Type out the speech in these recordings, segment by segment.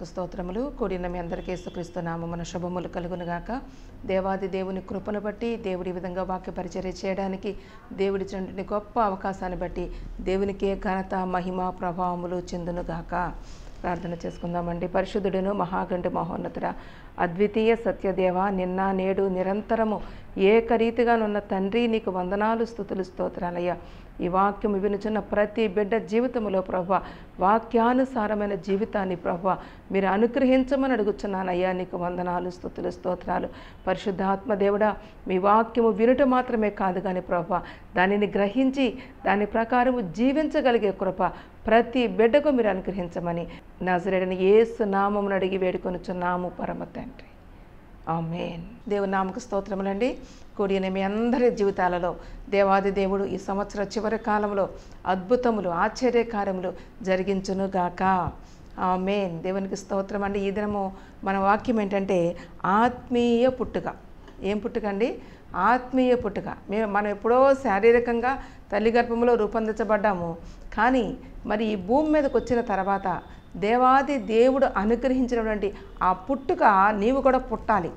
నామమునకు స్తోత్రములు కూడిన మీ అందరికీ సుక్రీస్తు నామమున శుభములు కలుగునుగాక దేవాది దేవుని కృపను బట్టి దేవుడి విధంగా వాక్య పరిచర్య చేయడానికి చండుని గొప్ప అవకాశాన్ని బట్టి దేవునికే ఘనత మహిమ ప్రభావములు చెందునుగాక ప్రార్థన చేసుకుందామండి పరిశుద్ధుడును మహాగండు మహోన్నతుడ అద్వితీయ సత్యదేవ నిన్న నేడు నిరంతరము ఏకరీతిగానున్న తండ్రి నీకు వందనాలు స్థుతులు స్తోత్రాలయ్యా ఈ వాక్యం వినుచున్న ప్రతి బిడ్డ జీవితంలో ప్రభ వాక్యానుసారమైన జీవితాన్ని ప్రభ మీరు అనుగ్రహించమని అడుగుచున్నానయ్యా నీకు వందనాలు స్థుతులు స్తోత్రాలు పరిశుద్ధాత్మ దేవుడా మీ వాక్యము వినుట మాత్రమే కాదు కానీ ప్రభ దానిని గ్రహించి దాని ప్రకారము జీవించగలిగే కృప ప్రతి బిడ్డకు మీరు అనుగ్రహించమని నజరేడని ఏసు నామమును అడిగి వేడుకొనుచున్నాము పరమ తండ్రి ఆమెన్ దేవునామకు స్తోత్రములండి కూడిన మీ అందరి జీవితాలలో దేవాది దేవుడు ఈ సంవత్సర చివరి కాలంలో అద్భుతములు ఆశ్చర్యకార్యములు జరిగించునుగాక మెయిన్ దేవునికి స్తోత్రం అండి ఈ దినము మన వాక్యం ఏంటంటే ఆత్మీయ పుట్టుక ఏం పుట్టుకండి ఆత్మీయ పుట్టుక మేము మనం ఎప్పుడో శారీరకంగా తల్లి గర్భంలో రూపొందించబడ్డాము కానీ మరి ఈ భూమి మీదకి వచ్చిన తర్వాత దేవాది దేవుడు అనుగ్రహించినటువంటి ఆ పుట్టుక నీవు కూడా పుట్టాలి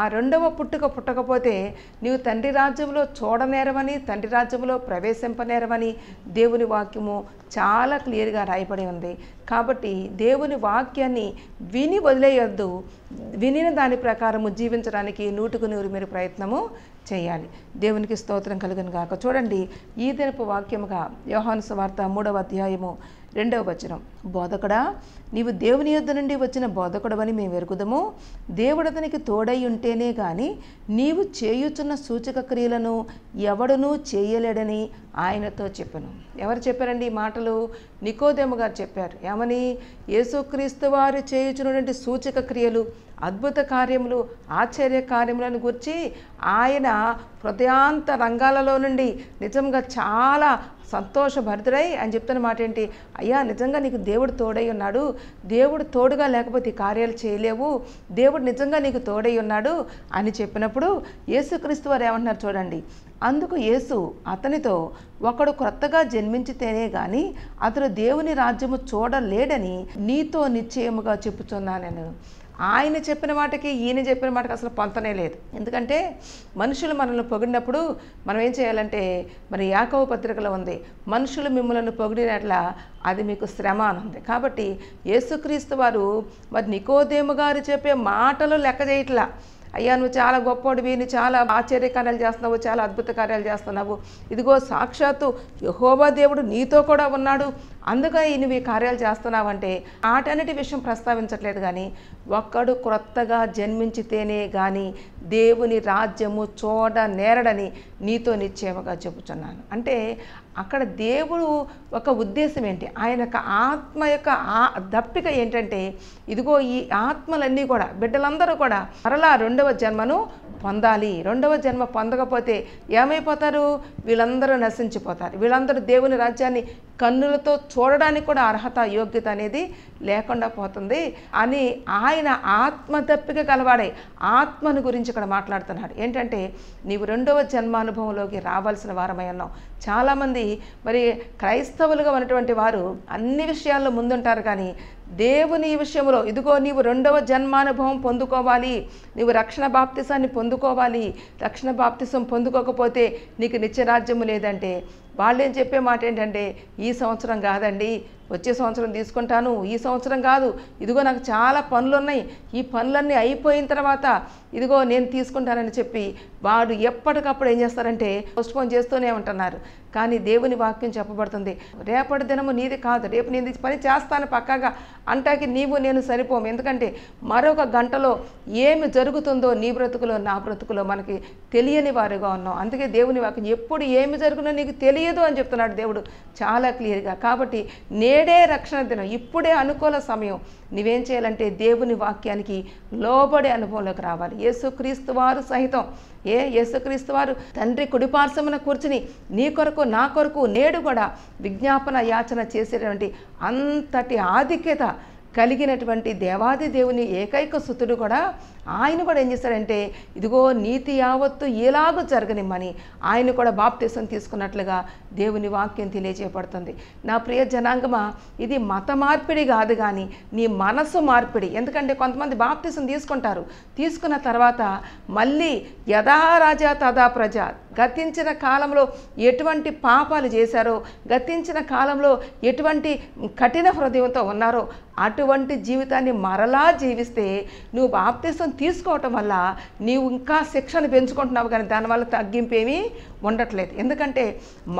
ఆ రెండవ పుట్టుక పుట్టకపోతే నీవు తండ్రి రాజ్యంలో చూడనేరవని తండ్రి రాజ్యంలో ప్రవేశింపనేరవని దేవుని వాక్యము చాలా క్లియర్గా రాయబడి ఉంది కాబట్టి దేవుని వాక్యాన్ని విని వదిలేయొద్దు వినిన దాని ప్రకారము జీవించడానికి నూటుకు నూరు మీరు ప్రయత్నము చేయాలి దేవునికి స్తోత్రం కలుగును గాక చూడండి ఈ దినపు వాక్యముగా యోహాను వార్త మూడవ అధ్యాయము రెండవ వచనం బోధకుడా నీవు దేవుని యొద్ద నుండి వచ్చిన బోధకుడవని మేము ఎరుగుదము దేవుడు అతనికి తోడై ఉంటేనే కానీ నీవు చేయుచున్న సూచక క్రియలను ఎవడనూ చేయలేడని ఆయనతో చెప్పను ఎవరు చెప్పారండి ఈ మాటలు నికోదేమ గారు చెప్పారు ఏమని యేసుక్రీస్తు వారు చేయుచున్నటువంటి సూచక క్రియలు అద్భుత కార్యములు ఆశ్చర్య కార్యములను గురించి ఆయన హృదయాంత రంగాలలో నుండి నిజంగా చాలా సంతోషభరితుడై అని చెప్తున్న మాట ఏంటి అయ్యా నిజంగా నీకు దేవుడు తోడై ఉన్నాడు దేవుడు తోడుగా లేకపోతే కార్యాలు చేయలేవు దేవుడు నిజంగా నీకు తోడై ఉన్నాడు అని చెప్పినప్పుడు యేసుక్రీస్తు వారు ఏమంటున్నారు చూడండి అందుకు యేసు అతనితో ఒకడు క్రొత్తగా జన్మించితేనే గాని అతను దేవుని రాజ్యము చూడలేడని నీతో నిశ్చయముగా చెప్పుచున్నాను ఆయన చెప్పిన మాటకి ఈయన చెప్పిన మాటకి అసలు పొంతనే లేదు ఎందుకంటే మనుషులు మనల్ని పొగిడినప్పుడు మనం ఏం చేయాలంటే మరి యాకవ పత్రికలో ఉంది మనుషులు మిమ్మల్ని పొగిడినట్ల అది మీకు శ్రమ ఉంది కాబట్టి యేసుక్రీస్తు వారు మరి నికోదేము గారు చెప్పే మాటలు లెక్క చేయట్లా అయ్యా నువ్వు చాలా గొప్పోడివి నువ్వు చాలా ఆశ్చర్య కార్యాలు చేస్తున్నావు చాలా అద్భుత కార్యాలు చేస్తున్నావు ఇదిగో సాక్షాత్తు యహోబా దేవుడు నీతో కూడా ఉన్నాడు అందుకే నువ్వు ఈ కార్యాలు చేస్తున్నావంటే ఆటన్నిటి విషయం ప్రస్తావించట్లేదు కానీ ఒక్కడు క్రొత్తగా జన్మించితేనే కానీ దేవుని రాజ్యము చూడ నేరడని నీతో నిశ్చయముగా చెబుతున్నాను అంటే అక్కడ దేవుడు ఒక ఉద్దేశం ఏంటి ఆయన యొక్క ఆత్మ యొక్క ఆ దప్పిక ఏంటంటే ఇదిగో ఈ ఆత్మలన్నీ కూడా బిడ్డలందరూ కూడా మరలా రెండవ జన్మను పొందాలి రెండవ జన్మ పొందకపోతే ఏమైపోతారు వీళ్ళందరూ నశించిపోతారు వీళ్ళందరూ దేవుని రాజ్యాన్ని కన్నులతో చూడడానికి కూడా అర్హత యోగ్యత అనేది లేకుండా పోతుంది అని ఆయన ఆత్మ తప్పిక కలవాడే ఆత్మను గురించి ఇక్కడ మాట్లాడుతున్నాడు ఏంటంటే నీవు రెండవ జన్మానుభవంలోకి రావాల్సిన వారమై ఉన్నావు చాలామంది మరి క్రైస్తవులుగా ఉన్నటువంటి వారు అన్ని విషయాల్లో ముందుంటారు కానీ దేవుని విషయంలో ఇదిగో నీవు రెండవ జన్మానుభవం పొందుకోవాలి నీవు రక్షణ బాప్తిసాన్ని పొందుకోవాలి రక్షణ బాప్తిసం పొందుకోకపోతే నీకు నిత్యరాజ్యము లేదంటే వాళ్ళు ఏం చెప్పే మాట ఏంటంటే ఈ సంవత్సరం కాదండి వచ్చే సంవత్సరం తీసుకుంటాను ఈ సంవత్సరం కాదు ఇదిగో నాకు చాలా పనులు ఉన్నాయి ఈ పనులన్నీ అయిపోయిన తర్వాత ఇదిగో నేను తీసుకుంటానని చెప్పి వారు ఎప్పటికప్పుడు ఏం చేస్తారంటే పోన్ చేస్తూనే ఉంటున్నారు కానీ దేవుని వాక్యం చెప్పబడుతుంది రేపటి దినము నీది కాదు రేపు నేను పని చేస్తాను పక్కాగా అంటాకి నీవు నేను సరిపోము ఎందుకంటే మరొక గంటలో ఏమి జరుగుతుందో నీ బ్రతుకులో నా బ్రతుకులో మనకి తెలియని వారుగా ఉన్నాం అందుకే దేవుని వాక్యం ఎప్పుడు ఏమి జరుగునో నీకు తెలియదు అని చెప్తున్నాడు దేవుడు చాలా క్లియర్గా కాబట్టి నేడే రక్షణ దినం ఇప్పుడే అనుకూల సమయం నువ్వేం చేయాలంటే దేవుని వాక్యానికి లోబడే అనుభవంలోకి రావాలి యేసుక్రీస్తు వారు సహితం ఏ యేసుక్రీస్తు వారు తండ్రి కుడిపార్శ్వమున కూర్చుని నీ కొరకు నా కొరకు నేడు కూడా విజ్ఞాపన యాచన చేసేటువంటి అంతటి ఆధిక్యత కలిగినటువంటి దేవాది దేవుని ఏకైక సుతుడు కూడా ఆయన కూడా ఏం చేశాడంటే ఇదిగో నీతి యావత్తు ఎలాగో జరగనిమ్మని ఆయన కూడా బాప్తీసం తీసుకున్నట్లుగా దేవుని వాక్యం తెలియజేయబడుతుంది నా ప్రియ జనాంగమా ఇది మత మార్పిడి కాదు కానీ నీ మనసు మార్పిడి ఎందుకంటే కొంతమంది బాప్తీసం తీసుకుంటారు తీసుకున్న తర్వాత మళ్ళీ యథా రాజా తదా ప్రజ గతించిన కాలంలో ఎటువంటి పాపాలు చేశారో గతించిన కాలంలో ఎటువంటి కఠిన హృదయంతో ఉన్నారో అటువంటి జీవితాన్ని మరలా జీవిస్తే నువ్వు బాప్తీసం తీసుకోవటం వల్ల నీవు ఇంకా శిక్షను పెంచుకుంటున్నావు కానీ దానివల్ల తగ్గింపు ఏమీ ఉండట్లేదు ఎందుకంటే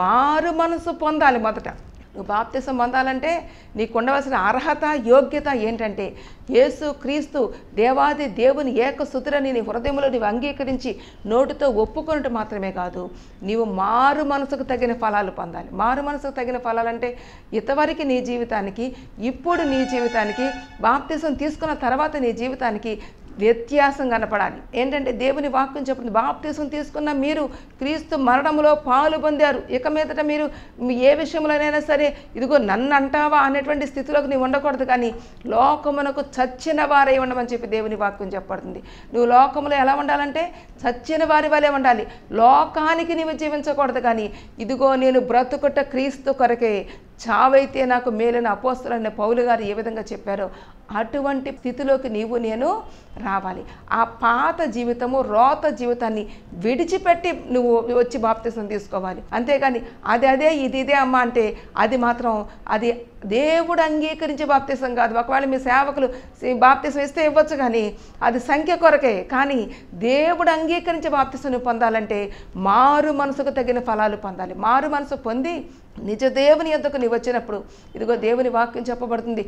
మారు మనసు పొందాలి మొదట నువ్వు బాప్తిసం పొందాలంటే నీకు ఉండవలసిన అర్హత యోగ్యత ఏంటంటే యేసు క్రీస్తు దేవాది దేవుని ఏక సుతురని నీ హృదయంలో నీవు అంగీకరించి నోటితో ఒప్పుకున్నట్టు మాత్రమే కాదు నీవు మారు మనసుకు తగిన ఫలాలు పొందాలి మారు మనసుకు తగిన ఫలాలంటే ఇంతవరకు నీ జీవితానికి ఇప్పుడు నీ జీవితానికి బాప్తిసం తీసుకున్న తర్వాత నీ జీవితానికి వ్యత్యాసం కనపడాలి ఏంటంటే దేవుని వాక్యం చెప్పండి బాప్తీసం తీసుకున్న మీరు క్రీస్తు మరణంలో పాలు పొందారు ఇక మీదట మీరు ఏ విషయంలోనైనా సరే ఇదిగో నన్ను అంటావా అనేటువంటి స్థితిలోకి నీవు ఉండకూడదు కానీ లోకమునకు చచ్చిన వారై ఉండమని చెప్పి దేవుని వాక్యం చెప్పబడుతుంది నువ్వు లోకములో ఎలా ఉండాలంటే చచ్చిన వారి వలె ఉండాలి లోకానికి నీవు జీవించకూడదు కానీ ఇదిగో నేను బ్రతుకుట క్రీస్తు కొరకే చావైతే నాకు మేలైన అనే పౌలు గారు ఏ విధంగా చెప్పారో అటువంటి స్థితిలోకి నీవు నేను రావాలి ఆ పాత జీవితము రోత జీవితాన్ని విడిచిపెట్టి నువ్వు వచ్చి బాప్తీసం తీసుకోవాలి అంతేగాని అది అదే ఇది ఇదే అమ్మ అంటే అది మాత్రం అది దేవుడు అంగీకరించే బాప్తీసం కాదు ఒకవేళ మీ సేవకులు బాప్తీసం ఇస్తే ఇవ్వచ్చు కానీ అది సంఖ్య కొరకే కానీ దేవుడు అంగీకరించే బాప్తిసం పొందాలంటే మారు మనసుకు తగిన ఫలాలు పొందాలి మారు మనసు పొంది నిజ దేవుని ఎంతకు నీ వచ్చినప్పుడు ఇదిగో దేవుని వాక్యం చెప్పబడుతుంది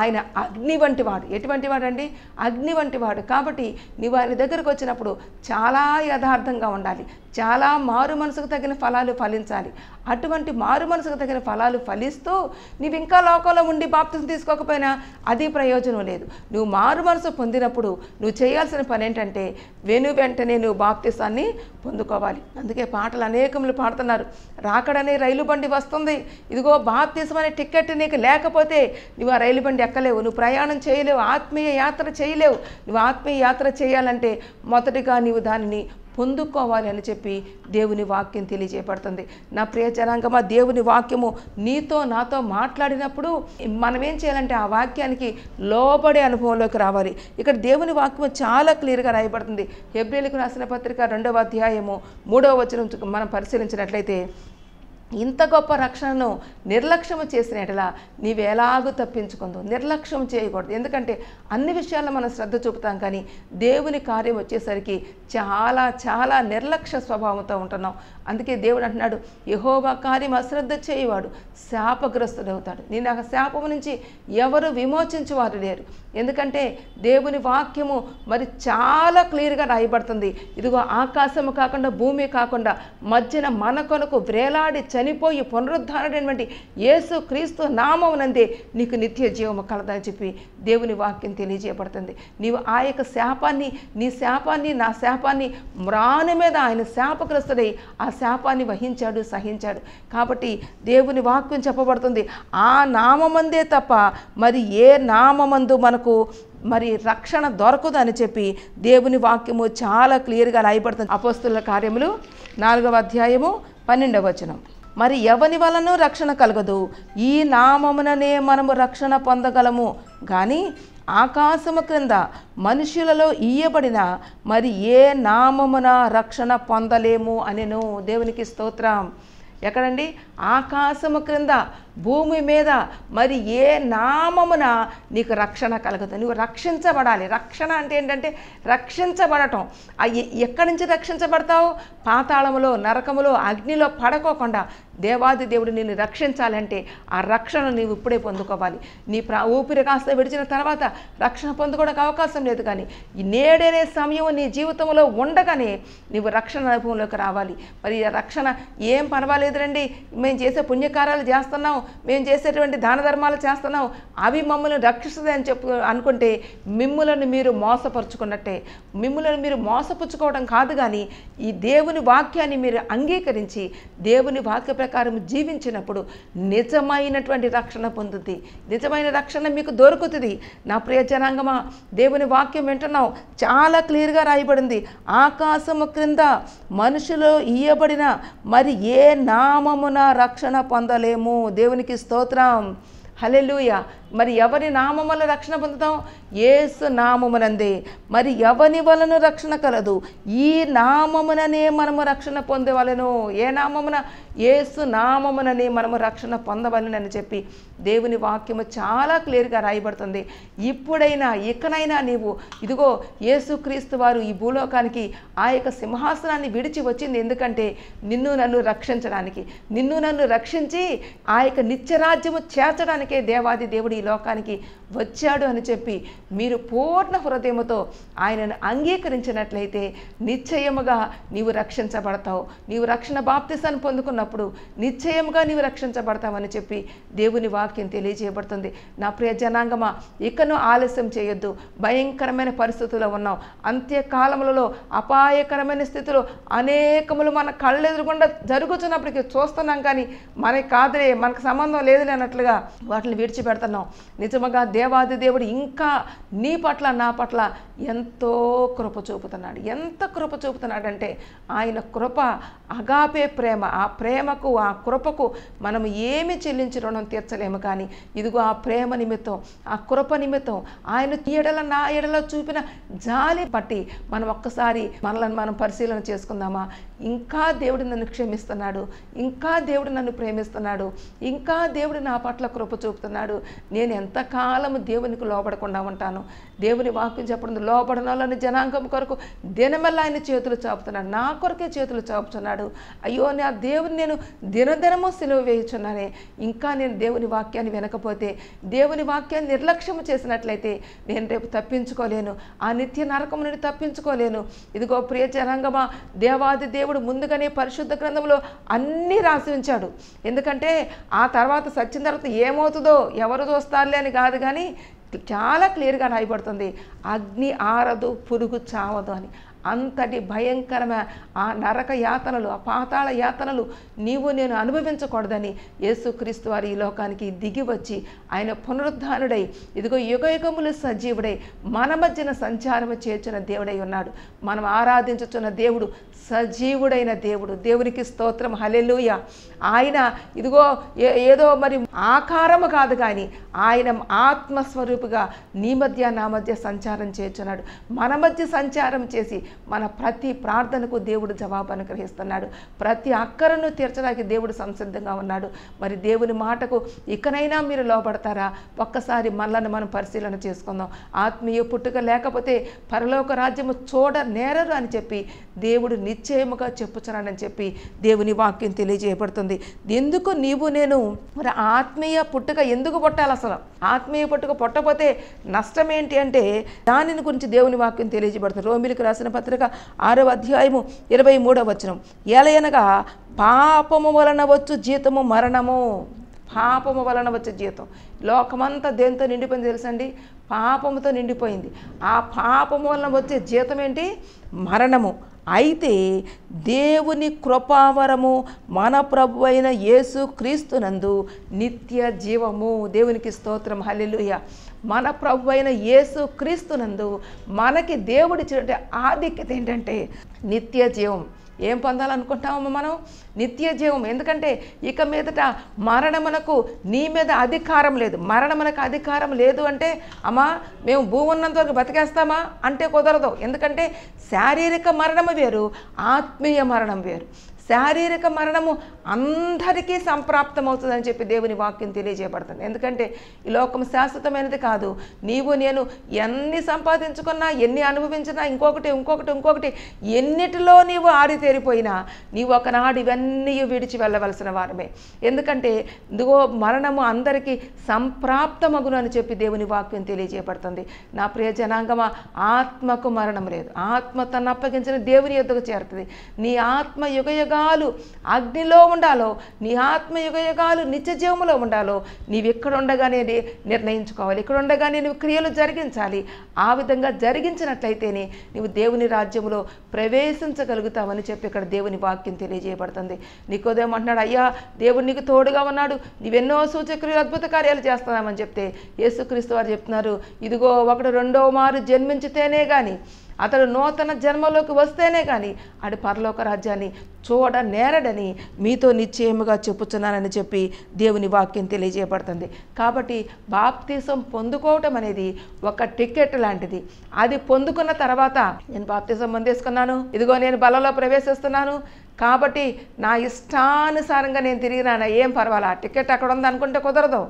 ఆయన అగ్ని వంటి వాడు ఎటువంటి వాడండి అగ్ని వంటి వాడు కాబట్టి నీవు ఆయన దగ్గరకు వచ్చినప్పుడు చాలా యథార్థంగా ఉండాలి చాలా మారు మనసుకు తగిన ఫలాలు ఫలించాలి అటువంటి మారు మనసుకు తగిన ఫలాలు ఫలిస్తూ నీవు ఇంకా లోకంలో ఉండి బాప్తిని తీసుకోకపోయినా అది ప్రయోజనం లేదు నువ్వు మారు మనసు పొందినప్పుడు నువ్వు చేయాల్సిన పని ఏంటంటే వెను వెంటనే నువ్వు బాప్తిస్తాన్ని పొందుకోవాలి అందుకే పాటలు అనేకములు పాడుతున్నారు రాకడనే రైలు బండి వస్తూ వస్తుంది ఇదిగో బాప్తిజం అనే టిక్కెట్ నీకు లేకపోతే నువ్వు ఆ రైలు బండి ఎక్కలేవు నువ్వు ప్రయాణం చేయలేవు ఆత్మీయ యాత్ర చేయలేవు నువ్వు ఆత్మీయ యాత్ర చేయాలంటే మొదటిగా నీవు దానిని పొందుకోవాలి అని చెప్పి దేవుని వాక్యం తెలియజేయబడుతుంది నా ప్రియ జనాంగమా దేవుని వాక్యము నీతో నాతో మాట్లాడినప్పుడు మనం ఏం చేయాలంటే ఆ వాక్యానికి లోబడే అనుభవంలోకి రావాలి ఇక్కడ దేవుని వాక్యము చాలా క్లియర్గా రాయబడుతుంది హెబ్రిలకు రాసిన పత్రిక రెండవ అధ్యాయము మూడవ వచ్చిన మనం పరిశీలించినట్లయితే ఇంత గొప్ప రక్షణను నిర్లక్ష్యము చేసిన ఎడలా నీవెలాగూ తప్పించుకుందు నిర్లక్ష్యం చేయకూడదు ఎందుకంటే అన్ని విషయాల్లో మనం శ్రద్ధ చూపుతాం కానీ దేవుని కార్యం వచ్చేసరికి చాలా చాలా నిర్లక్ష్య స్వభావంతో ఉంటున్నాం అందుకే దేవుడు అంటున్నాడు యహోవా కార్యం అశ్రద్ధ చేయవాడు శాపగ్రస్తుడవుతాడు నేను ఆ శాపం నుంచి ఎవరు విమోచించేవారు లేరు ఎందుకంటే దేవుని వాక్యము మరి చాలా క్లియర్గా రాయబడుతుంది ఇదిగో ఆకాశము కాకుండా భూమి కాకుండా మధ్యన మన కొనకు వేలాడి చనిపోయి పునరుద్ధారుడైనటువంటి యేసు క్రీస్తు నామమునందే నీకు నిత్య జీవము కలదని చెప్పి దేవుని వాక్యం తెలియజేయబడుతుంది నీవు ఆ యొక్క శాపాన్ని నీ శాపాన్ని నా శాపాన్ని మ్రాను మీద ఆయన శాపగ్రస్తుడై ఆ శాపాన్ని వహించాడు సహించాడు కాబట్టి దేవుని వాక్యం చెప్పబడుతుంది ఆ నామమందే తప్ప మరి ఏ నామమందు మనకు మరి రక్షణ దొరకదు అని చెప్పి దేవుని వాక్యము చాలా క్లియర్గా రాయబడుతుంది అపోస్తుల కార్యములు నాలుగవ అధ్యాయము పన్నెండవ వచనం మరి ఎవని వలన రక్షణ కలగదు ఈ నామముననే మనము రక్షణ పొందగలము కానీ ఆకాశము క్రింద మనుషులలో ఇయ్యబడిన మరి ఏ నామమున రక్షణ పొందలేము అనెను దేవునికి స్తోత్రం ఎక్కడండి ఆకాశము క్రింద భూమి మీద మరి ఏ నామమున నీకు రక్షణ కలగదు నువ్వు రక్షించబడాలి రక్షణ అంటే ఏంటంటే రక్షించబడటం ఎక్కడి నుంచి రక్షించబడతావు పాతాళములో నరకములో అగ్నిలో పడకోకుండా దేవాది దేవుడు నిన్ను రక్షించాలంటే ఆ రక్షణ నీవు ఇప్పుడే పొందుకోవాలి నీ ప్రా ఊపిరి కాస్త విడిచిన తర్వాత రక్షణ పొందుకోవడానికి అవకాశం లేదు కానీ నేడనే సమయం నీ జీవితంలో ఉండగానే నీవు రక్షణ అనుభవంలోకి రావాలి మరి రక్షణ ఏం రండి మేము చేసే పుణ్యకారాలు చేస్తున్నాం మేము చేసేటువంటి దాన ధర్మాలు చేస్తున్నాం అవి మమ్మల్ని రక్షిస్తుంది అని చెప్పు అనుకుంటే మిమ్మల్ని మీరు మోసపరుచుకున్నట్టే మిమ్మల్ని మీరు మోసపుచ్చుకోవడం కాదు కానీ ఈ దేవుని వాక్యాన్ని మీరు అంగీకరించి దేవుని వాక్య ప్రకారం జీవించినప్పుడు నిజమైనటువంటి రక్షణ పొందుద్ది నిజమైన రక్షణ మీకు దొరుకుతుంది నా ప్రియ జనాంగమా దేవుని వాక్యం వింటున్నాం చాలా క్లియర్గా రాయబడింది ఆకాశము క్రింద మనుషులు ఇయ్యబడిన మరి ఏ నామమున రక్షణ పొందలేము దేవుని దేవునికి స్తోత్రం హలెలూయ మరి ఎవరి నామముల రక్షణ పొందుతాం ఏసు నామమునందే మరి ఎవని వలన రక్షణ కలదు ఈ నామముననే మనము రక్షణ పొందవలను ఏ నామమున ఏసు నామముననే మనము రక్షణ పొందవలను అని చెప్పి దేవుని వాక్యము చాలా క్లియర్గా రాయబడుతుంది ఇప్పుడైనా ఇకనైనా నీవు ఇదిగో ఏసుక్రీస్తు వారు ఈ భూలోకానికి ఆ యొక్క సింహాసనాన్ని విడిచి వచ్చింది ఎందుకంటే నిన్ను నన్ను రక్షించడానికి నిన్ను నన్ను రక్షించి ఆ యొక్క నిత్యరాజ్యము చేర్చడానికే దేవాది దేవుడు ఈ లోకానికి వచ్చాడు అని చెప్పి మీరు పూర్ణ హృదయముతో ఆయనను అంగీకరించినట్లయితే నిశ్చయముగా నీవు రక్షించబడతావు నీవు రక్షణ బాప్తిసాన్ని పొందుకున్నప్పుడు నిశ్చయముగా నీవు రక్షించబడతావని చెప్పి దేవుని వాక్యం తెలియజేయబడుతుంది నా ప్రియ జనాంగమా ఇకను ఆలస్యం చేయొద్దు భయంకరమైన పరిస్థితుల్లో ఉన్నాం అంత్యకాలములలో అపాయకరమైన స్థితిలో అనేకములు మన కళ్ళెదురుగుండా జరుగుతున్నప్పటికీ చూస్తున్నాం కానీ మనకి కాదులే మనకు సంబంధం లేదు అన్నట్లుగా వాటిని విడిచిపెడుతున్నాం నిజముగా దేవాది దేవుడు ఇంకా నీ పట్ల నా పట్ల ఎంతో కృప చూపుతున్నాడు ఎంత కృప చూపుతున్నాడంటే ఆయన కృప అగాపే ప్రేమ ఆ ప్రేమకు ఆ కృపకు మనం ఏమి చెల్లించి రుణం తీర్చలేము కానీ ఇదిగో ఆ ప్రేమ నిమిత్తం ఆ కృప నిమిత్తం ఆయన ఎడల నా ఎడల చూపిన జాలి పట్టి మనం ఒక్కసారి మనలను మనం పరిశీలన చేసుకుందామా ఇంకా దేవుడు నన్ను క్షమిస్తున్నాడు ఇంకా దేవుడు నన్ను ప్రేమిస్తున్నాడు ఇంకా దేవుడు నా పట్ల కృప చూపుతున్నాడు నేను ఎంతకాలం దేవునికి లోపడకుండా ఉంటాను ఉంటాను దేవుని వాక్యం చెప్పడం లోపడనలోని జనాంగం కొరకు దినమల్ల ఆయన చేతులు చాపుతున్నాడు నా కొరకే చేతులు చాపుతున్నాడు అయ్యో నా దేవుని నేను దినదినము సెలవు వేయుచున్నానే ఇంకా నేను దేవుని వాక్యాన్ని వినకపోతే దేవుని వాక్యాన్ని నిర్లక్ష్యం చేసినట్లయితే నేను రేపు తప్పించుకోలేను ఆ నిత్య నరకం నుండి తప్పించుకోలేను ఇదిగో ప్రియ జనాంగమా దేవాది దేవుడు ముందుగానే పరిశుద్ధ గ్రంథంలో అన్నీ రాసి ఉంచాడు ఎందుకంటే ఆ తర్వాత సచ్చిన తర్వాత ఏమవుతుందో ఎవరు చూస్తారులే అని కాదు కానీ చాలా క్లియర్గా రాయబడుతుంది అగ్ని ఆరదు పురుగు చావదు అని అంతటి భయంకరమైన ఆ నరక యాతనలు ఆ పాతాళ యాతనలు నీవు నేను అనుభవించకూడదని యేసుక్రీస్తు వారి ఈ లోకానికి దిగి వచ్చి ఆయన పునరుద్ధానుడై ఇదిగో యుగయుగములు సజీవుడై మన మధ్యన సంచారము చేర్చిన దేవుడై ఉన్నాడు మనం ఆరాధించుచున్న దేవుడు సజీవుడైన దేవుడు దేవునికి స్తోత్రం హలెలుయ ఆయన ఇదిగో ఏదో మరి ఆకారము కాదు కానీ ఆయన ఆత్మస్వరూపుగా నీ మధ్య నా మధ్య సంచారం చేర్చున్నాడు మన మధ్య సంచారం చేసి మన ప్రతి ప్రార్థనకు దేవుడు జవాబు అనుగ్రహిస్తున్నాడు ప్రతి అక్కరను తీర్చడానికి దేవుడు సంసిద్ధంగా ఉన్నాడు మరి దేవుని మాటకు ఇకనైనా మీరు లోబడతారా ఒక్కసారి మనలను మనం పరిశీలన చేసుకుందాం ఆత్మీయ పుట్టుక లేకపోతే పరలోక రాజ్యము చూడ నేరరు అని చెప్పి దేవుడు నిశ్చయముగా చెప్పుచున్నాడని చెప్పి దేవుని వాక్యం తెలియజేయబడుతుంది ఎందుకు నీవు నేను మరి ఆత్మీయ పుట్టుక ఎందుకు పుట్టాలి అసలు ఆత్మీయ పుట్టుక పుట్టపోతే నష్టం ఏంటి అంటే దానిని గురించి దేవుని వాక్యం తెలియజేయబడుతుంది రోమిలికి రాసిన పత్రిక ఆరవ అధ్యాయము ఇరవై మూడవ వచనం ఎలయనగా పాపము వలన వచ్చు జీతము మరణము పాపము వలన వచ్చే జీతం లోకమంతా దేంతో నిండిపోయింది తెలుసండి పాపముతో నిండిపోయింది ఆ పాపము వలన వచ్చే జీతం ఏంటి మరణము అయితే దేవుని కృపావరము మన ప్రభు అయిన యేసు క్రీస్తునందు నిత్య జీవము దేవునికి స్తోత్రం హల్లెలూయ మన ప్రభు అయిన యేసు క్రీస్తునందు మనకి దేవుడిచ్చినటువంటి ఆధిక్యత ఏంటంటే నిత్య జీవం ఏం పొందాలనుకుంటామో మనం నిత్య జీవం ఎందుకంటే ఇక మీదట మరణమునకు నీ మీద అధికారం లేదు మరణమునకు అధికారం లేదు అంటే అమ్మా మేము భూమి ఉన్నంత వరకు బతికేస్తామా అంటే కుదరదు ఎందుకంటే శారీరక మరణము వేరు ఆత్మీయ మరణం వేరు శారీరక మరణము అందరికీ సంప్రాప్తమవుతుందని చెప్పి దేవుని వాక్యం తెలియజేయబడుతుంది ఎందుకంటే ఈ లోకం శాశ్వతమైనది కాదు నీవు నేను ఎన్ని సంపాదించుకున్నా ఎన్ని అనుభవించినా ఇంకొకటి ఇంకొకటి ఇంకొకటి ఎన్నిటిలో నీవు ఆరితేరిపోయినా నీవు ఒకనాడు ఇవన్నీ విడిచి వెళ్ళవలసిన వారమే ఎందుకంటే ఇదిగో మరణము అందరికీ సంప్రాప్తమగును అని చెప్పి దేవుని వాక్యం తెలియజేయబడుతుంది నా ప్రియ జనాంగమా ఆత్మకు మరణం లేదు ఆత్మ తను అప్పగించిన దేవుని యొద్దకు చేరుతుంది నీ ఆత్మ యుగ యుగయుగాలు అగ్నిలో ఉండాలో నీ ఆత్మ యుగయుగాలు నిత్య జీవములో ఉండాలో నీవు ఎక్కడ ఉండగానే నిర్ణయించుకోవాలి ఇక్కడ ఉండగానే నువ్వు క్రియలు జరిగించాలి ఆ విధంగా జరిగించినట్లయితేనే నువ్వు దేవుని రాజ్యంలో ప్రవేశించగలుగుతావని చెప్పి ఇక్కడ దేవుని వాక్యం తెలియజేయబడుతుంది నీకోదేమో అంటున్నాడు అయ్యా దేవుడు నీకు తోడుగా ఉన్నాడు నీవెన్నో సూచక్రియలు అద్భుత కార్యాలు చేస్తున్నామని చెప్తే యేసుక్రీస్తు వారు చెప్తున్నారు ఇదిగో ఒకడు రెండో మారు జన్మించితేనే కానీ అతడు నూతన జన్మలోకి వస్తేనే కానీ అటు పరలోక రాజ్యాన్ని చూడ నేరడని మీతో నిశ్చయముగా చెప్పుచున్నానని చెప్పి దేవుని వాక్యం తెలియజేయబడుతుంది కాబట్టి బాప్తీసం పొందుకోవటం అనేది ఒక టికెట్ లాంటిది అది పొందుకున్న తర్వాత నేను బాప్తీసం పొందేసుకున్నాను ఇదిగో నేను బలలో ప్రవేశిస్తున్నాను కాబట్టి నా ఇష్టానుసారంగా నేను తిరిగినా ఏం పర్వాలా టికెట్ అక్కడ ఉంది అనుకుంటే కుదరదు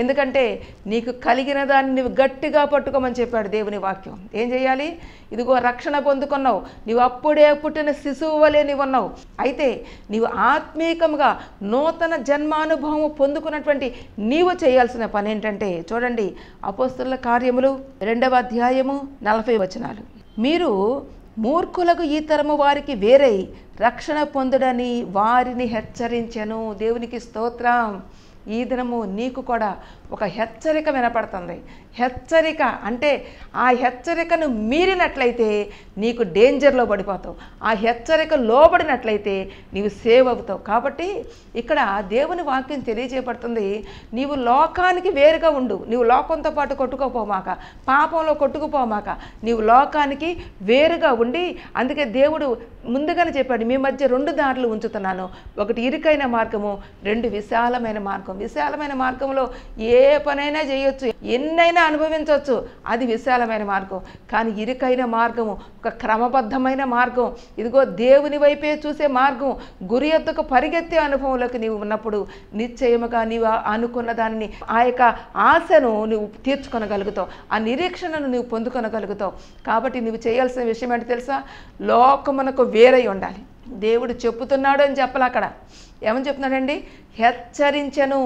ఎందుకంటే నీకు కలిగిన దాన్ని నువ్వు గట్టిగా పట్టుకోమని చెప్పాడు దేవుని వాక్యం ఏం చేయాలి ఇదిగో రక్షణ పొందుకున్నావు నీవు అప్పుడే పుట్టిన శిశువు వలె నీవు ఉన్నావు అయితే నీవు ఆత్మీకంగా నూతన జన్మానుభవం పొందుకున్నటువంటి నీవు చేయాల్సిన పని ఏంటంటే చూడండి అపోస్తుల కార్యములు రెండవ అధ్యాయము నలభై వచనాలు మీరు మూర్ఖులకు ఈ తరము వారికి వేరై రక్షణ పొందుడని వారిని హెచ్చరించెను దేవునికి స్తోత్రం ఈ దినము నీకు కూడా ఒక హెచ్చరిక వినపడుతుంది హెచ్చరిక అంటే ఆ హెచ్చరికను మీరినట్లయితే నీకు డేంజర్లో పడిపోతావు ఆ హెచ్చరిక లోబడినట్లయితే నీవు సేవ్ అవుతావు కాబట్టి ఇక్కడ దేవుని వాక్యం తెలియజేయబడుతుంది నీవు లోకానికి వేరుగా ఉండు నీవు లోకంతో పాటు కొట్టుకోపోమాక పాపంలో కొట్టుకుపోమాక నీవు లోకానికి వేరుగా ఉండి అందుకే దేవుడు ముందుగానే చెప్పాడు మీ మధ్య రెండు దారులు ఉంచుతున్నాను ఒకటి ఇరుకైన మార్గము రెండు విశాలమైన మార్గం విశాలమైన మార్గంలో ఏ ఏ పనైనా చేయొచ్చు ఎన్నైనా అనుభవించవచ్చు అది విశాలమైన మార్గం కానీ ఇరుకైన మార్గము ఒక క్రమబద్ధమైన మార్గం ఇదిగో దేవుని వైపే చూసే మార్గం గురి ఎత్తుకు పరిగెత్తే అనుభవంలోకి నీవు ఉన్నప్పుడు నిశ్చయముగా నీవు అనుకున్న దానిని ఆ యొక్క ఆశను నువ్వు తీర్చుకొనగలుగుతావు ఆ నిరీక్షణను నువ్వు పొందుకొనగలుగుతావు కాబట్టి నువ్వు చేయాల్సిన విషయం ఏంటి తెలుసా లోకమునకు వేరై ఉండాలి దేవుడు చెప్పుతున్నాడు అని చెప్పాలి అక్కడ ఏమని చెప్తున్నాడండి హెచ్చరించను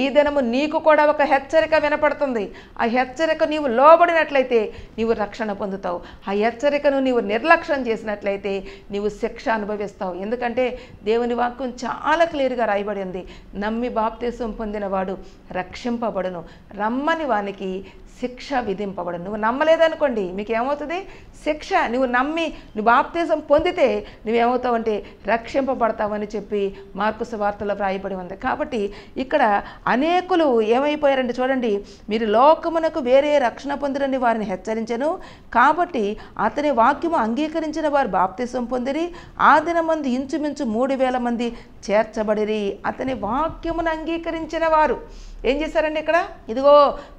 ఈ దినము నీకు కూడా ఒక హెచ్చరిక వినపడుతుంది ఆ హెచ్చరిక నీవు లోబడినట్లయితే నీవు రక్షణ పొందుతావు ఆ హెచ్చరికను నీవు నిర్లక్ష్యం చేసినట్లయితే నీవు శిక్ష అనుభవిస్తావు ఎందుకంటే దేవుని వాక్యం చాలా క్లియర్గా రాయబడింది నమ్మి బాప్తీసం పొందినవాడు రక్షింపబడును రమ్మని వానికి శిక్ష విధింపబడు నువ్వు నమ్మలేదనుకోండి ఏమవుతుంది శిక్ష నువ్వు నమ్మి నువ్వు బాప్తీజం పొందితే నువ్వేమవుతావు అంటే రక్షింపబడతావని చెప్పి మార్కు వార్తలో వ్రాయబడి ఉంది కాబట్టి ఇక్కడ అనేకులు ఏమైపోయారండి చూడండి మీరు లోకమునకు వేరే రక్షణ పొందిరని వారిని హెచ్చరించను కాబట్టి అతని వాక్యము అంగీకరించిన వారు బాప్తీసం పొందిరి ఆ దినమంది ఇంచుమించు మూడు వేల మంది చేర్చబడిరి అతని వాక్యమును అంగీకరించిన వారు ఏం చేశారండి ఇక్కడ ఇదిగో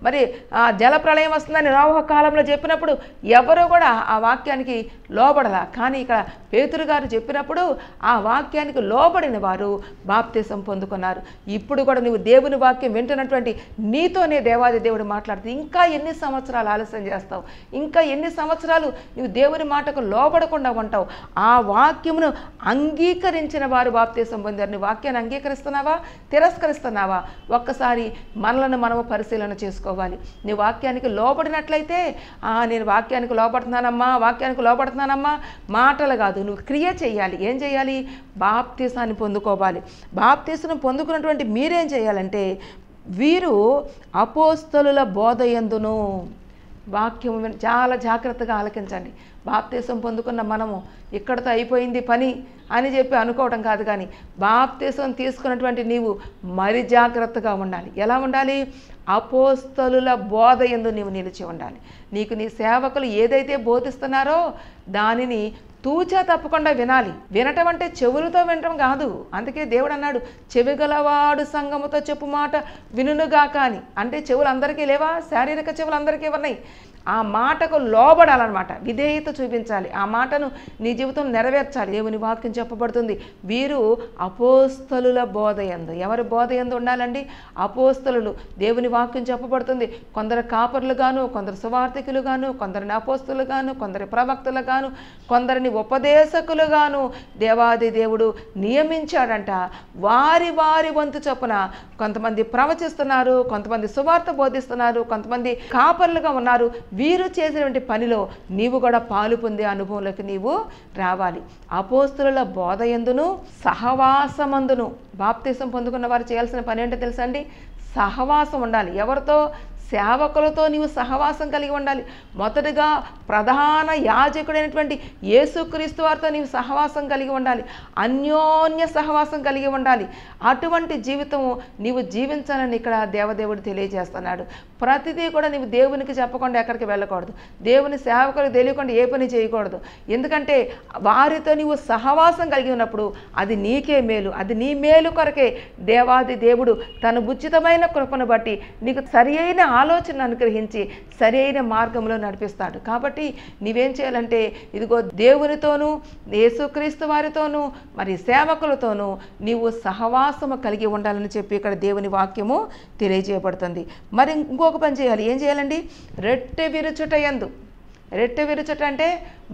మరి ఆ జల ప్రళయం వస్తుందని నోవహ కాలంలో చెప్పినప్పుడు ఎవరు కూడా ఆ వాక్యానికి లోబడలా కానీ ఇక్కడ పేతురు గారు చెప్పినప్పుడు ఆ వాక్యానికి లోబడిన వారు బాప్తీసం పొందుకున్నారు ఇప్పుడు కూడా నువ్వు దేవుని వాక్యం వింటున్నటువంటి నీతోనే దేవాది దేవుడు మాట్లాడుతుంది ఇంకా ఎన్ని సంవత్సరాలు ఆలస్యం చేస్తావు ఇంకా ఎన్ని సంవత్సరాలు నువ్వు దేవుని మాటకు లోబడకుండా ఉంటావు ఆ వాక్యమును అంగీకరించిన వారు బాప్తీసం పొందారు నువ్వు వాక్యాన్ని అంగీకరిస్తున్నావా తిరస్కరిస్తున్నావా ఒక్కసారి మనలను మనము పరిశీలన చేసుకోవాలి నీ వాక్యానికి లోపడినట్లయితే నేను వాక్యానికి లోపడుతున్నానమ్మా వాక్యానికి లోపడుతున్నానమ్మా మాటలు కాదు నువ్వు క్రియ చేయాలి ఏం చేయాలి బాప్తీసాన్ని పొందుకోవాలి బాప్తీసును పొందుకున్నటువంటి మీరేం చేయాలంటే వీరు అపోస్తలుల బోధయందును వాక్యము చాలా జాగ్రత్తగా ఆలకించండి బాప్తీసం పొందుకున్న మనము ఇక్కడతో అయిపోయింది పని అని చెప్పి అనుకోవడం కాదు కానీ బాప్తీసం తీసుకున్నటువంటి నీవు మరి జాగ్రత్తగా ఉండాలి ఎలా ఉండాలి అపోస్తలుల బోధ ఎందు నీవు నిలిచి ఉండాలి నీకు నీ సేవకులు ఏదైతే బోధిస్తున్నారో దానిని తూచా తప్పకుండా వినాలి వినటం అంటే చెవులతో వినటం కాదు అందుకే దేవుడు అన్నాడు చెవిగలవాడు సంగముతో చెప్పు మాట వినునుగా కాని అంటే చెవులు అందరికీ లేవా శారీరక చెవులు అందరికీ ఉన్నాయి ఆ మాటకు లోబడాలన్నమాట విధేయత చూపించాలి ఆ మాటను నీ జీవితం నెరవేర్చాలి దేవుని వాక్యం చెప్పబడుతుంది వీరు అపోస్తలుల బోధ ఎందు ఎవరి బోధ ఎందు ఉండాలండి అపోస్తలు దేవుని వాక్యం చెప్పబడుతుంది కొందరు కాపర్లుగాను కొందరు సువార్థికులుగాను కొందరిని అపోస్తులుగాను కొందరి ప్రవక్తలుగాను కొందరిని ఉపదేశకులుగాను దేవాది దేవుడు నియమించాడంట వారి వారి వంతు చొప్పున కొంతమంది ప్రవచిస్తున్నారు కొంతమంది సువార్త బోధిస్తున్నారు కొంతమంది కాపర్లుగా ఉన్నారు వీరు చేసినటువంటి పనిలో నీవు కూడా పాలు పొందే అనుభవంలోకి నీవు రావాలి అపోస్తుల బోధ ఎందును సహవాసమందును బాప్తీసం పొందుకున్న వారు చేయాల్సిన పని ఏంటో తెలుసా అండి సహవాసం ఉండాలి ఎవరితో సేవకులతో నీవు సహవాసం కలిగి ఉండాలి మొదటగా ప్రధాన యాజకుడైనటువంటి యేసుక్రీస్తు వారితో నీవు సహవాసం కలిగి ఉండాలి అన్యోన్య సహవాసం కలిగి ఉండాలి అటువంటి జీవితము నీవు జీవించాలని ఇక్కడ దేవదేవుడు తెలియజేస్తున్నాడు ప్రతిదీ కూడా నీవు దేవునికి చెప్పకుండా ఎక్కడికి వెళ్ళకూడదు దేవుని సేవకులు తెలియకుండా ఏ పని చేయకూడదు ఎందుకంటే వారితో నీవు సహవాసం కలిగి ఉన్నప్పుడు అది నీకే మేలు అది నీ మేలు కొరకే దేవాది దేవుడు తన ఉచితమైన కృపను బట్టి నీకు సరి అయిన ఆలోచన అనుగ్రహించి సరైన మార్గంలో నడిపిస్తాడు కాబట్టి నీవేం చేయాలంటే ఇదిగో దేవునితోనూ యేసుక్రీస్తు వారితోనూ మరి సేవకులతోనూ నీవు సహవాసము కలిగి ఉండాలని చెప్పి ఇక్కడ దేవుని వాక్యము తెలియజేయబడుతుంది మరి ఇంకొక పని చేయాలి ఏం చేయాలండి రెట్టె విరుచుట ఎందు రెట్టె విరుచటంటే అంటే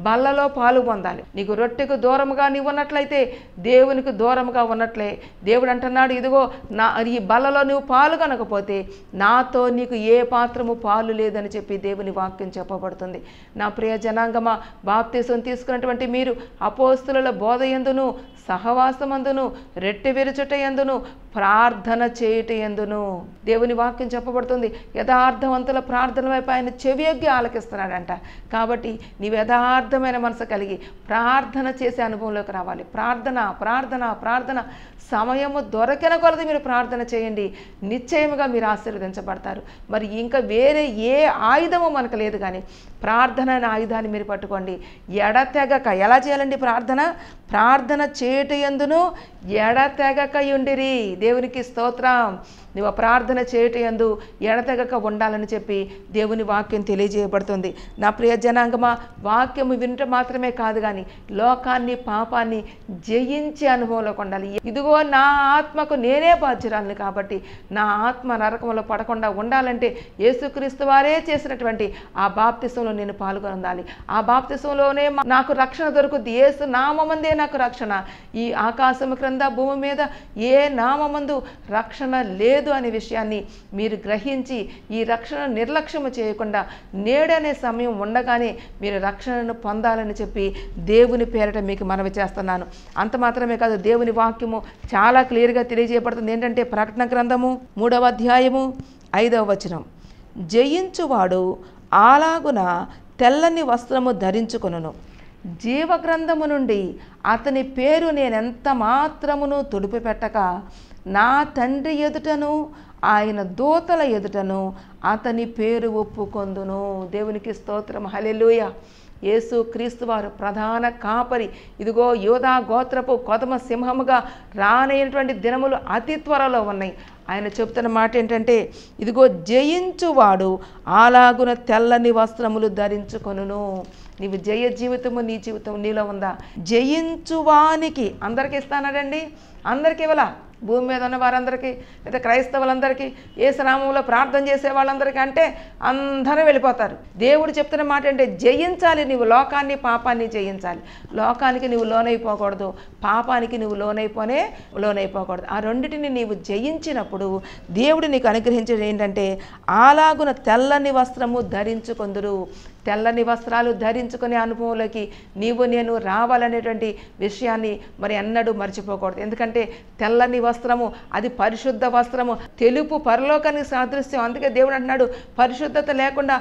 బల్లలో పాలు పొందాలి నీకు రొట్టెకు దూరంగా నీవు ఉన్నట్లయితే దేవునికి దూరంగా ఉన్నట్లే దేవుడు అంటున్నాడు ఇదిగో నా ఈ బల్లలో నువ్వు పాలు కనకపోతే నాతో నీకు ఏ పాత్రము పాలు లేదని చెప్పి దేవుని వాక్యం చెప్పబడుతుంది నా ప్రియ జనాంగమా బాప్తీసం తీసుకున్నటువంటి మీరు అపోస్తుల బోధ ఎందును సహవాసమందును రెట్టి ఎందును ప్రార్థన చేయుట ఎందును దేవుని వాక్యం చెప్పబడుతుంది యథార్థవంతుల ప్రార్థన వైపు ఆయన చెవియొగ్గి ఆలకిస్తున్నాడంట కాబట్టి నీవు యథార్థమైన మనసు కలిగి ప్రార్థన చేసే అనుభవంలోకి రావాలి ప్రార్థన ప్రార్థన ప్రార్థన సమయము దొరకిన కొలది మీరు ప్రార్థన చేయండి నిశ్చయముగా మీరు ఆశీర్వదించబడతారు మరి ఇంకా వేరే ఏ ఆయుధము మనకు లేదు కానీ ప్రార్థన అనే ఆయుధాన్ని మీరు పట్టుకోండి ఎడతెగక ఎలా చేయాలండి ప్రార్థన ప్రార్థన చే చేయట ఎందును ఎడతెగక ఉండిరి దేవునికి స్తోత్రం నువ్వు ప్రార్థన చేయట ఎందు ఎడతెగక ఉండాలని చెప్పి దేవుని వాక్యం తెలియజేయబడుతుంది నా ప్రియ జనాంగమా వాక్యము వినట మాత్రమే కాదు కానీ లోకాన్ని పాపాన్ని జయించే అనుభవంలో ఉండాలి ఇదిగో నా ఆత్మకు నేనే బాధ్యురాలను కాబట్టి నా ఆత్మ నరకంలో పడకుండా ఉండాలంటే యేసుక్రీస్తు వారే చేసినటువంటి ఆ బాప్తిసంలో నేను పాల్గొనాలి ఆ బాప్తిసంలోనే నాకు రక్షణ దొరుకుద్ది ఏసు నామందే నాకు రక్షణ ఈ ఆకాశము క్రింద భూమి మీద ఏ నామందు రక్షణ లేదు అనే విషయాన్ని మీరు గ్రహించి ఈ రక్షణ నిర్లక్ష్యము చేయకుండా నేడనే సమయం ఉండగానే మీరు రక్షణను పొందాలని చెప్పి దేవుని పేరట మీకు మనవి చేస్తున్నాను అంత మాత్రమే కాదు దేవుని వాక్యము చాలా క్లియర్గా తెలియజేయబడుతుంది ఏంటంటే ప్రకటన గ్రంథము మూడవ అధ్యాయము ఐదవ వచనం జయించువాడు అలాగున తెల్లని వస్త్రము ధరించుకొనును జీవగ్రంథము నుండి అతని పేరు నేనెంత మాత్రమును తుడిపి పెట్టక నా తండ్రి ఎదుటను ఆయన దూతల ఎదుటను అతని పేరు ఒప్పుకొందును దేవునికి స్తోత్రం హలెలుయ యేసు క్రీస్తువారు ప్రధాన కాపరి ఇదిగో యోధా గోత్రపు కొదమ సింహముగా రానైనటువంటి దినములు అతి త్వరలో ఉన్నాయి ఆయన చెబుతున్న మాట ఏంటంటే ఇదిగో జయించువాడు ఆలాగున తెల్లని వస్త్రములు ధరించుకొనును నీవు జయ జీవితము నీ జీవితం నీలో ఉందా జయించువానికి అందరికీ ఇస్తానాడండి అందరికీ ఇవ్వలా భూమి మీద ఉన్న వారందరికీ లేదా క్రైస్తవులందరికీ ఏ స్నామంలో ప్రార్థన చేసే వాళ్ళందరికీ అంటే అందరూ వెళ్ళిపోతారు దేవుడు చెప్తున్న మాట అంటే జయించాలి నీవు లోకాన్ని పాపాన్ని జయించాలి లోకానికి నువ్వు లోనైపోకూడదు పాపానికి నువ్వు లోనైపోనే లోనైపోకూడదు ఆ రెండింటిని నీవు జయించినప్పుడు దేవుడు నీకు అనుగ్రహించేది ఏంటంటే ఆలాగున తెల్లని వస్త్రము ధరించుకుందరు తెల్లని వస్త్రాలు ధరించుకునే అనుభవంలోకి నీవు నేను రావాలనేటువంటి విషయాన్ని మరి ఎన్నడూ మర్చిపోకూడదు ఎందుకంటే తెల్లని వస్త్రము అది పరిశుద్ధ వస్త్రము తెలుపు పరలోకానికి సాదృశ్యం అందుకే దేవుడు అంటున్నాడు పరిశుద్ధత లేకుండా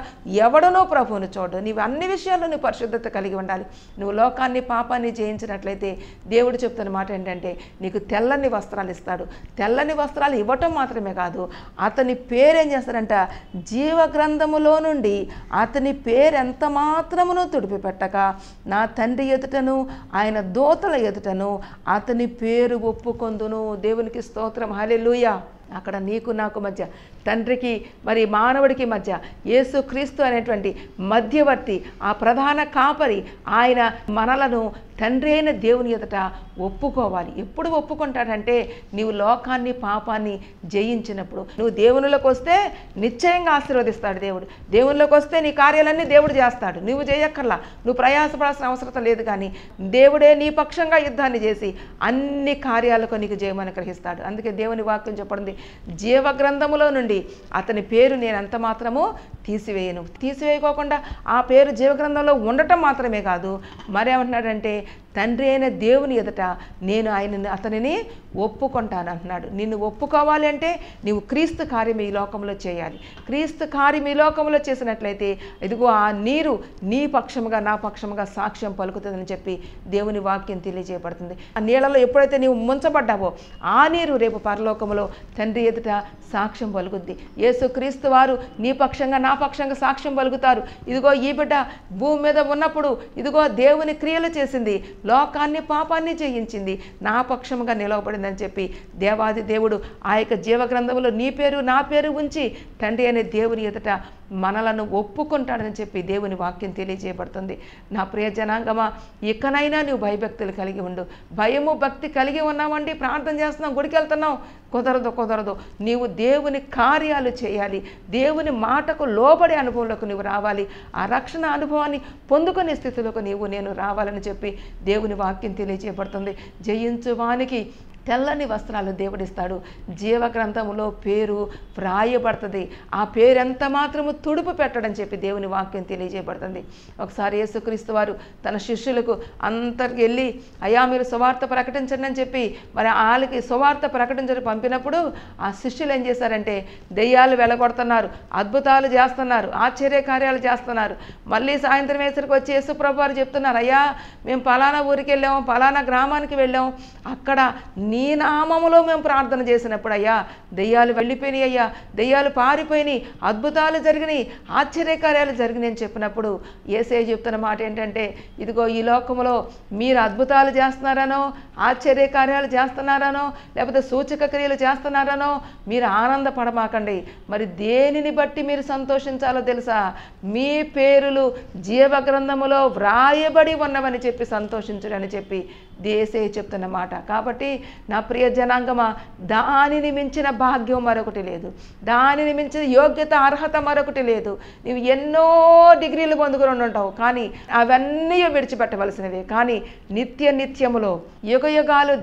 ఎవడనో ప్రభువును చూడు నీవు అన్ని విషయాల్లో నువ్వు పరిశుద్ధత కలిగి ఉండాలి నువ్వు లోకాన్ని పాపాన్ని జయించినట్లయితే దేవుడు చెప్తున్న మాట ఏంటంటే నీకు తెల్లని వస్త్రాలు ఇస్తాడు తెల్లని వస్త్రాలు ఇవ్వటం మాత్రమే కాదు అతని పేరేం చేస్తాడంట జీవ గ్రంథములో నుండి అతని పేరెంత మాత్రమును పెట్టక నా తండ్రి ఎదుటను ఆయన దోతల ఎదుటను అతని పేరు ఒప్పుకొందును దేవుడు దేవునికి స్తోత్రం హాలెలుయా అక్కడ నీకు నాకు మధ్య తండ్రికి మరి మానవుడికి మధ్య యేసుక్రీస్తు అనేటువంటి మధ్యవర్తి ఆ ప్రధాన కాపరి ఆయన మనలను తండ్రి అయిన దేవుని ఎదుట ఒప్పుకోవాలి ఎప్పుడు ఒప్పుకుంటాడంటే నీవు లోకాన్ని పాపాన్ని జయించినప్పుడు నువ్వు దేవునిలోకి వస్తే నిశ్చయంగా ఆశీర్వదిస్తాడు దేవుడు దేవునిలోకి వస్తే నీ కార్యాలన్నీ దేవుడు చేస్తాడు నువ్వు చేయక్కర్లా నువ్వు ప్రయాసపడాల్సిన అవసరం లేదు కానీ దేవుడే నీ పక్షంగా యుద్ధాన్ని చేసి అన్ని కార్యాలకు నీకు జయమనుగ్రహిస్తాడు గ్రహిస్తాడు అందుకే దేవుని వాక్యం చెప్పడింది గ్రంథములో నుండి చూడండి అతని పేరు నేను ఎంత మాత్రమో తీసివేయను తీసివేయకోకుండా ఆ పేరు జీవగ్రంథంలో ఉండటం మాత్రమే కాదు మరేమంటున్నాడంటే తండ్రి అయిన దేవుని ఎదుట నేను ఆయనని అతనిని ఒప్పుకుంటాను అంటున్నాడు నిన్ను ఒప్పుకోవాలి అంటే నీవు క్రీస్తు కార్యం ఈ లోకంలో చేయాలి క్రీస్తు కార్యం ఈ లోకంలో చేసినట్లయితే ఇదిగో ఆ నీరు నీ పక్షముగా నా పక్షముగా సాక్ష్యం పలుకుతుందని చెప్పి దేవుని వాక్యం తెలియజేయబడుతుంది ఆ నీళ్ళలో ఎప్పుడైతే నీవు ముంచబడ్డావో ఆ నీరు రేపు పరలోకంలో తండ్రి ఎదుట సాక్ష్యం పలుకుద్ది యేసు క్రీస్తు వారు నీ పక్షంగా నా పక్షంగా సాక్ష్యం పలుకుతారు ఇదిగో ఈ బిడ్డ భూమి మీద ఉన్నప్పుడు ఇదిగో దేవుని క్రియలు చేసింది లోకాన్ని పాపాన్ని చేయించింది నా పక్షముగా నిలవబడిందని చెప్పి దేవాది దేవుడు ఆ యొక్క జీవగ్రంథంలో నీ పేరు నా పేరు ఉంచి తండ్రి అనే దేవుని ఎదుట మనలను ఒప్పుకుంటాడని చెప్పి దేవుని వాక్యం తెలియజేయబడుతుంది నా ప్రియ జనాంగమా ఇకనైనా నువ్వు భయభక్తులు కలిగి ఉండు భయము భక్తి కలిగి ఉన్నామండి ప్రార్థన చేస్తున్నావు గుడికి వెళ్తున్నావు కుదరదు కుదరదు నీవు దేవుని కార్యాలు చేయాలి దేవుని మాటకు లోబడే అనుభవంలోకి నీవు రావాలి ఆ రక్షణ అనుభవాన్ని పొందుకునే స్థితిలోకి నీవు నేను రావాలని చెప్పి దేవుని వాక్యం తెలియజేయబడుతుంది జయించువానికి తెల్లని వస్త్రాలు దేవుడిస్తాడు జీవగ్రంథములో పేరు వ్రాయబడుతుంది ఆ పేరెంత మాత్రము తుడుపు పెట్టడం చెప్పి దేవుని వాక్యం తెలియజేయబడుతుంది ఒకసారి యేసుక్రీస్తు వారు తన శిష్యులకు అందరికి వెళ్ళి అయా మీరు సువార్త ప్రకటించండి అని చెప్పి మరి వాళ్ళకి సువార్త ప్రకటించడం పంపినప్పుడు ఆ శిష్యులు ఏం చేశారంటే దెయ్యాలు వెలగొడుతున్నారు అద్భుతాలు చేస్తున్నారు ఆశ్చర్య కార్యాలు చేస్తున్నారు మళ్ళీ సాయంత్రం వేసరికి వచ్చి యేసుప్రభు వారు చెప్తున్నారు అయ్యా మేము పలానా ఊరికి వెళ్ళాము పలానా గ్రామానికి వెళ్ళాము అక్కడ నీ నామములో మేము ప్రార్థన చేసినప్పుడు అయ్యా దెయ్యాలు వెళ్ళిపోయినాయి అయ్యా దెయ్యాలు పారిపోయినాయి అద్భుతాలు జరిగినాయి ఆశ్చర్యకార్యాలు జరిగినాయి అని చెప్పినప్పుడు ఏసే చెప్తున్న మాట ఏంటంటే ఇదిగో ఈ లోకంలో మీరు అద్భుతాలు చేస్తున్నారనో ఆశ్చర్యకార్యాలు చేస్తున్నారనో లేకపోతే సూచక క్రియలు చేస్తున్నారనో మీరు ఆనందపడమాకండి మరి దేనిని బట్టి మీరు సంతోషించాలో తెలుసా మీ పేరులు జీవ గ్రంథములో వ్రాయబడి ఉన్నవని చెప్పి సంతోషించడని చెప్పి దేశే చెప్తున్నమాట కాబట్టి నా ప్రియ జనాంగమా దానిని మించిన భాగ్యం మరొకటి లేదు దానిని మించిన యోగ్యత అర్హత మరొకటి లేదు నువ్వు ఎన్నో డిగ్రీలు పొందుకుని ఉంటావు కానీ అవన్నీ విడిచిపెట్టవలసినవి కానీ నిత్య నిత్యములో యుగ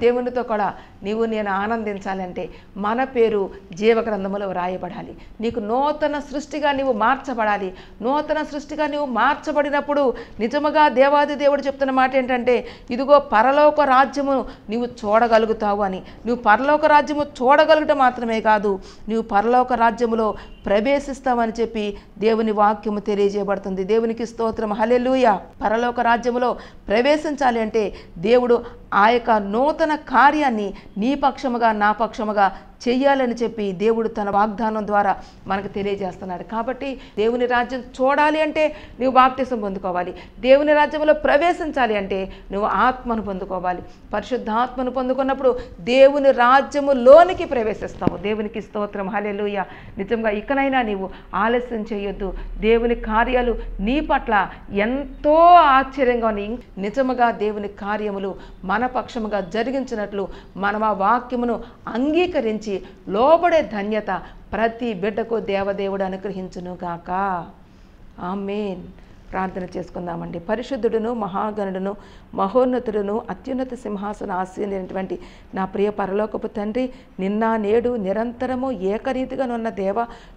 దేవునితో కూడా నీవు నేను ఆనందించాలంటే మన పేరు జీవగ్రంథములో వ్రాయబడాలి నీకు నూతన సృష్టిగా నీవు మార్చబడాలి నూతన సృష్టిగా నీవు మార్చబడినప్పుడు నిజముగా దేవాది దేవుడు చెప్తున్న మాట ఏంటంటే ఇదిగో పరలోక రాజ్యము నీవు చూడగలుగుతావు అని నువ్వు పరలోక రాజ్యము చూడగలుగుట మాత్రమే కాదు నీవు పరలోక రాజ్యములో ప్రవేశిస్తావని చెప్పి దేవుని వాక్యము తెలియజేయబడుతుంది దేవునికి స్తోత్రం హలెలుయ పరలోక రాజ్యములో ప్రవేశించాలి అంటే దేవుడు ఆ యొక్క నూతన కార్యాన్ని నీ పక్షముగా నా పక్షముగా చేయాలని చెప్పి దేవుడు తన వాగ్దానం ద్వారా మనకు తెలియజేస్తున్నాడు కాబట్టి దేవుని రాజ్యం చూడాలి అంటే నువ్వు బాప్తిసం పొందుకోవాలి దేవుని రాజ్యంలో ప్రవేశించాలి అంటే నువ్వు ఆత్మను పొందుకోవాలి పరిశుద్ధాత్మను పొందుకున్నప్పుడు దేవుని రాజ్యములోనికి ప్రవేశిస్తావు దేవునికి స్తోత్రం హలెలుయ నిజంగా ఇకనైనా నీవు ఆలస్యం చేయొద్దు దేవుని కార్యాలు నీ పట్ల ఎంతో ఆశ్చర్యంగా నిజముగా దేవుని కార్యములు మన పక్షముగా జరిగించినట్లు మనం ఆ వాక్యమును అంగీకరించి గ్రహించి లోబడే ధన్యత ప్రతి బిడ్డకు దేవదేవుడు అనుగ్రహించునుగాక ఆమెన్ ప్రార్థన చేసుకుందామండి పరిశుద్ధుడును మహాగణుడును మహోన్నతుడును అత్యున్నత సింహాసన ఆశీనటువంటి నా ప్రియ పరలోకపు తండ్రి నిన్న నేడు నిరంతరము ఏకరీతిగా ఉన్న దేవ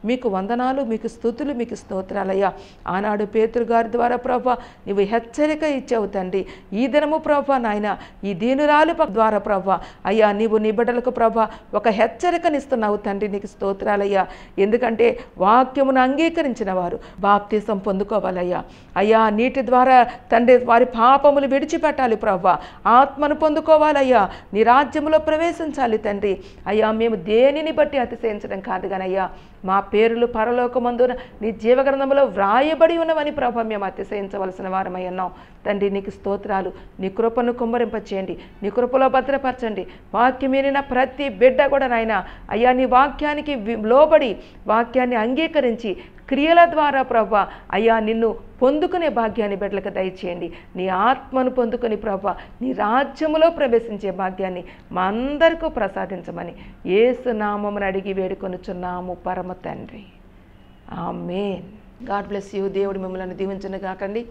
మీకు వందనాలు మీకు స్థుతులు మీకు స్తోత్రాలయ్యా ఆనాడు పేతురు గారి ద్వారా ప్రభా నువ్వు హెచ్చరిక ఇచ్చావు తండ్రి ఈ దినము ప్రభా నాయన ఈ దీనురాలు ద్వారా ప్రభా అయ్యా నీవు నీ బిడ్డలకు ప్రభా ఒక హెచ్చరికనిస్తున్నావు తండ్రి నీకు స్తోత్రాలయ్యా ఎందుకంటే వాక్యమును అంగీకరించిన వారు బాప్తీసం పొందుకోవాలయ్యా అయ్యా నీటి ద్వారా తండ్రి వారి పాపములు విడిచిపెట్టాలి ప్రవ్వ ఆత్మను పొందుకోవాలయ్యా నీ రాజ్యములో ప్రవేశించాలి తండ్రి అయ్యా మేము దేనిని బట్టి అతిశయించడం కాదు కానయ్యా మా పేర్లు పరలోకమందున నీ జీవగ్రంథంలో వ్రాయబడి ఉన్నవని ప్రభ మేము అతిశయించవలసిన వారమై ఉన్నాం తండ్రి నీకు స్తోత్రాలు నీ కృపను కుమ్మరింపచేయండి నీ కృపలో భద్రపరచండి వాక్యం ప్రతి బిడ్డ కూడా నాయన అయ్యా నీ వాక్యానికి లోబడి వాక్యాన్ని అంగీకరించి క్రియల ద్వారా ప్రభ అయ్యా నిన్ను పొందుకునే భాగ్యాన్ని బిడ్డలకు దయచేయండి నీ ఆత్మను పొందుకుని ప్రభ నీ రాజ్యములో ప్రవేశించే భాగ్యాన్ని మా అందరికీ ప్రసాదించమని ఏసునామమును అడిగి వేడుకొనుచున్నాము పరమ తండ్రి ఆ మేన్ గాడ్ బ్లెస్ యూ దేవుడు మిమ్మల్ని దీవించను కాకండి